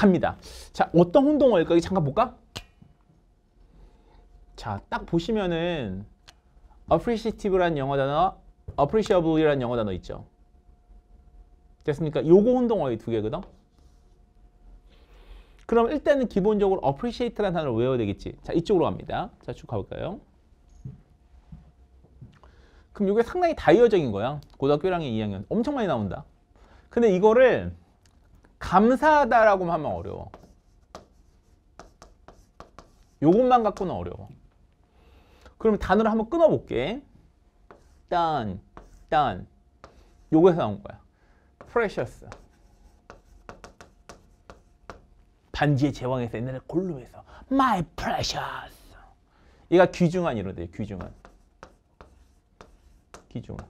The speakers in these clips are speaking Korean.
갑니다. 자, 어떤 혼동어일까? 이 잠깐 볼까? 자, 딱 보시면은 appreciative란 영어 단어, appreciable이란 영어 단어 있죠. 됐습니까? 요거 혼동어의 두 개거든. 그럼 일단은 기본적으로 appreciate라는 단어를 외워야 되겠지. 자, 이쪽으로 갑니다. 자, 쭉 가볼까요? 그럼 이게 상당히 다이어적인 거야. 고등학교 1학년 2학년. 엄청 많이 나온다. 근데 이거를 감사하다라고 하면 어려워. 요것만 갖고는 어려워. 그럼 단어를 한번 끊어볼게. 딴, 딴. 요거에서 나온 거야. precious. 반지의 제왕에서 옛날에 골룸에서 my precious. 얘가 귀중한 이런데 귀중한. 귀중한.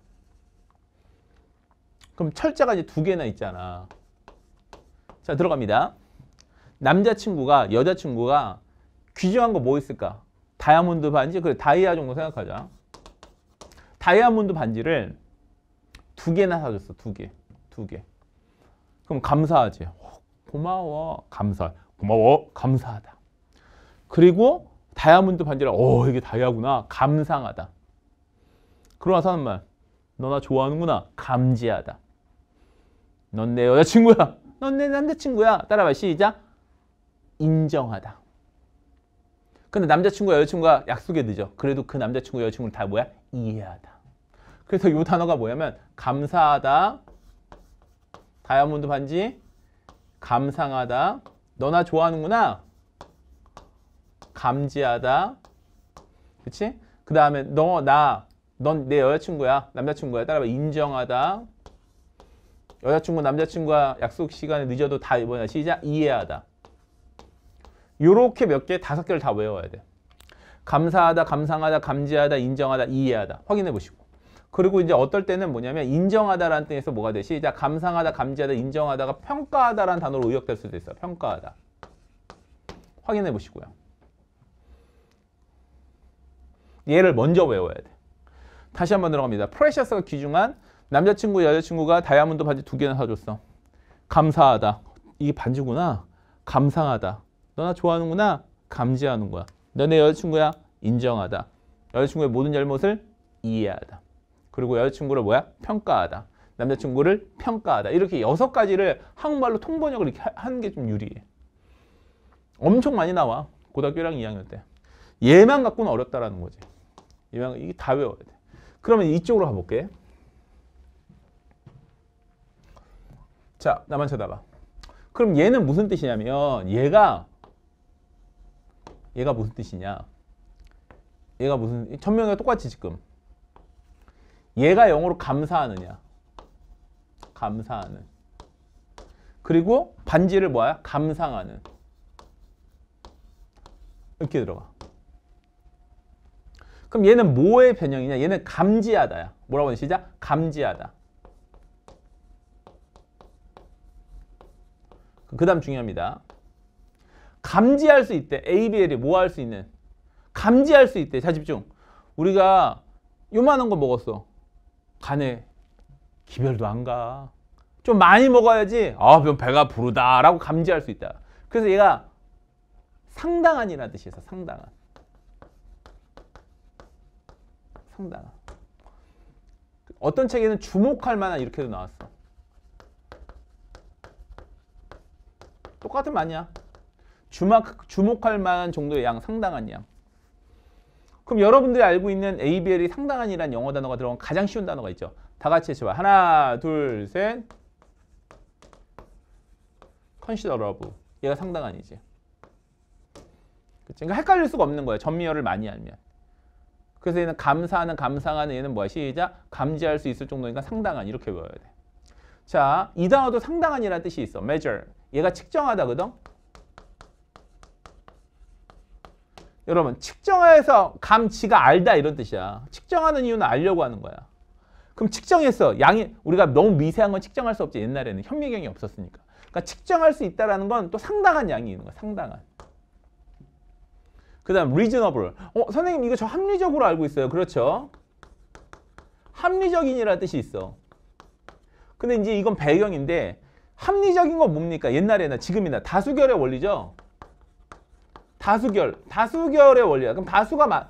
그럼 철자가 이제 두 개나 있잖아. 자, 들어갑니다. 남자친구가, 여자친구가 귀중한 거 뭐 있을까? 다이아몬드 반지, 그래, 다이아 정도 생각하자. 다이아몬드 반지를 두 개나 사줬어, 두 개. 두 개. 그럼 감사하지. 어, 고마워. 감사. 고마워. 감사하다. 그리고 다이아몬드 반지를, 어, 이게 다이아구나. 감상하다. 그러나서 하는 말. 너 나 좋아하는구나. 감지하다. 넌 내 여자친구야. 넌내 남자친구야. 따라봐 시작. 인정하다. 근데 남자친구 와 여자친구가 약속에 늦어. 그래도 그 남자친구 여자친구는 다 뭐야? 이해하다. 그래서 이 단어가 뭐냐면 감사하다, 다이아몬드 반지, 감상하다, 너나 좋아하는구나, 감지하다, 그치? 그 다음에 너, 나, 넌 내 여자친구야, 남자친구야, 따라봐 인정하다, 여자친구, 남자친구와 약속 시간에 늦어도 다 뭐냐 시작 이해하다. 요렇게 몇 개, 다섯 개를 다 외워야 돼. 감사하다, 감상하다, 감지하다, 인정하다, 이해하다. 확인해 보시고. 그리고 이제 어떨 때는 뭐냐면 인정하다라는 뜻에서 뭐가 되 시작 감상하다, 감지하다, 인정하다가 평가하다라는 단어로 의역될 수도 있어. 평가하다. 확인해 보시고요. 얘를 먼저 외워야 돼. 다시 한 번 들어갑니다. 프레셔스가 귀중한 남자친구, 여자친구가 다이아몬드 반지 두 개나 사줬어. 감사하다. 이게 반지구나. 감상하다. 너나 좋아하는구나. 감지하는 거야. 너네 여자친구야. 인정하다. 여자친구의 모든 잘못을 이해하다. 그리고 여자친구를 뭐야? 평가하다. 남자친구를 평가하다. 이렇게 여섯 가지를 한국말로 통번역을 이렇게 하는 게 좀 유리해. 엄청 많이 나와. 고등학교 1학년 2학년 때. 얘만 갖고는 어렵다라는 거지. 얘만, 이게 다 외워야 돼. 그러면 이쪽으로 가볼게. 자, 나만 쳐다봐. 그럼 얘는 무슨 뜻이냐면 얘가 얘가 무슨 뜻이냐? 얘가 무슨 천명이가 똑같이 지금 얘가 영어로 감사하느냐? 감사하는. 그리고 반지를 뭐야? 감상하는. 이렇게 들어가. 그럼 얘는 뭐의 변형이냐? 얘는 감지하다야. 뭐라고 하시작 감지하다. 그 다음 중요합니다. 감지할 수 있대. ABL이 뭐 할 수 있는? 감지할 수 있대. 자, 집중. 우리가 요만한 거 먹었어. 간에 기별도 안 가. 좀 많이 먹어야지 아, 배가 부르다 라고 감지할 수 있다. 그래서 얘가 상당한이라는 뜻이에요. 상당한. 상당한. 어떤 책에는 주목할 만한 이렇게도 나왔어. 똑같은 만이야. 주막 주목할 만한 정도의 양, 상당한 양. 그럼 여러분들이 알고 있는 ABL이 상당한이란 영어 단어가 들어간 가장 쉬운 단어가 있죠. 다 같이 해줘봐. 하나, 둘, 셋. considerable. 얘가 상당한이지. 그러니까 헷갈릴 수가 없는 거예요. 전미어를 많이 알면. 그래서 얘는 감사하는, 감상하는 얘는 뭐야? 시작. 감지할 수 있을 정도니까 상당한. 이렇게 외워야 돼. 자, 이 단어도 상당한이라 뜻이 있어. measure. 얘가 측정하다거든. 여러분 측정해서 감치가 알다 이런 뜻이야. 측정하는 이유는 알려고 하는 거야. 그럼 측정해서 양이 우리가 너무 미세한 건 측정할 수 없지. 옛날에는 현미경이 없었으니까. 그러니까 측정할 수 있다라는 건 또 상당한 양이 있는 거야. 상당한. 그다음 reasonable. 어, 선생님 이거 저 합리적으로 알고 있어요. 그렇죠? 합리적인이라는 뜻이 있어. 근데 이제 이건 배경인데 합리적인 건 뭡니까? 옛날에나 지금이나 다수결의 원리죠. 다수결, 다수결의 원리야. 그럼 다수가 마,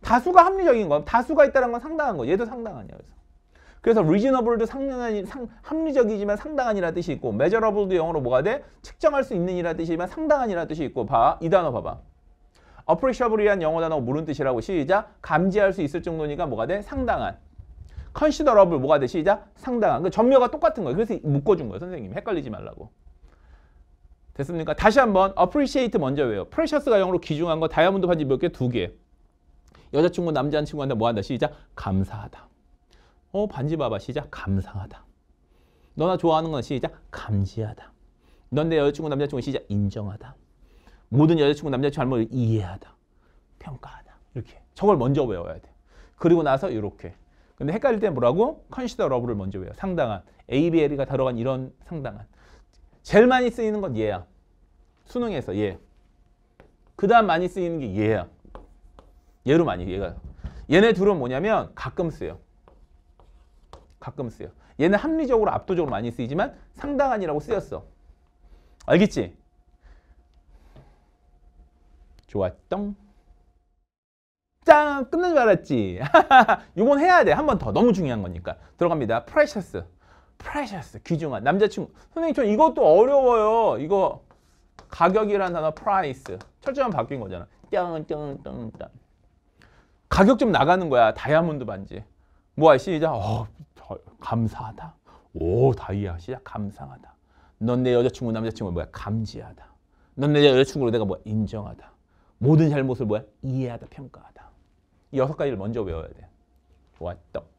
다수가 합리적인 건 다수가 있다는 건 상당한 거. 얘도 상당하냐 그래서. 그래서 reasonable도 상당한 상, 합리적이지만 상당한이라 뜻이 있고 measurable도 영어로 뭐가 돼? 측정할 수 있는이라 뜻이지만 상당한이라 뜻이 있고 봐. 이 단어 봐봐. appreciable이란 영어 단어 모르는 뜻이라고 시작. 감지할 수 있을 정도니까 뭐가 돼? 상당한. 컨시더러블 뭐가 돼? 시작. 상당한. 그 전묘가 똑같은 거예요. 그래서 묶어준 거예요. 선생님. 헷갈리지 말라고. 됐습니까? 다시 한번 appreciate 먼저 외워. precious가 영어로 귀중한 거 다이아몬드 반지 몇 개? 두 개. 여자친구 남자친구한테 뭐 한다? 시작. 감사하다. 어 반지 봐봐. 시작. 감사하다. 너나 좋아하는 건 시작. 감지하다. 넌내 여자친구 남자친구 시작. 인정하다. 모든 여자친구 남자친구 할머니 이해하다. 평가하다. 이렇게. 저걸 먼저 외워야 돼. 그리고 나서 이렇게. 근데 헷갈릴 때 뭐라고? 컨시더 러브를 먼저 외워. 요 상당한. ABL이가 들어간 이런 상당한. 제일 많이 쓰이는 건 얘야. 수능에서 얘. 그 다음 많이 쓰이는 게 얘야. 얘로 많이 얘가. 얘네 둘은 뭐냐면 가끔 쓰여. 가끔 쓰여. 얘는 합리적으로 압도적으로 많이 쓰이지만 상당한이라고 쓰였어. 알겠지? 좋았던 짱! 끝난 줄 알았지? 이번 해야 돼. 한 번 더. 너무 중요한 거니까. 들어갑니다. precious. precious. 귀중한. 남자친구. 선생님, 저 이것도 어려워요. 이거 가격이라는 단어 price. 철저하 바뀐 거잖아. 뿅뿅뿅뿅. 가격 좀 나가는 거야. 다이아몬드 반지. 뭐야, 시작. 어, 저, 감사하다. 오, 다이아. 시작. 감상하다. 넌 내 여자친구, 남자친구 뭐야? 감지하다. 넌 내 여자친구로 내가 뭐 인정하다. 모든 잘못을 뭐야? 이해하다, 평가하다. 여섯 가지를 먼저 외워야 돼. 왔다.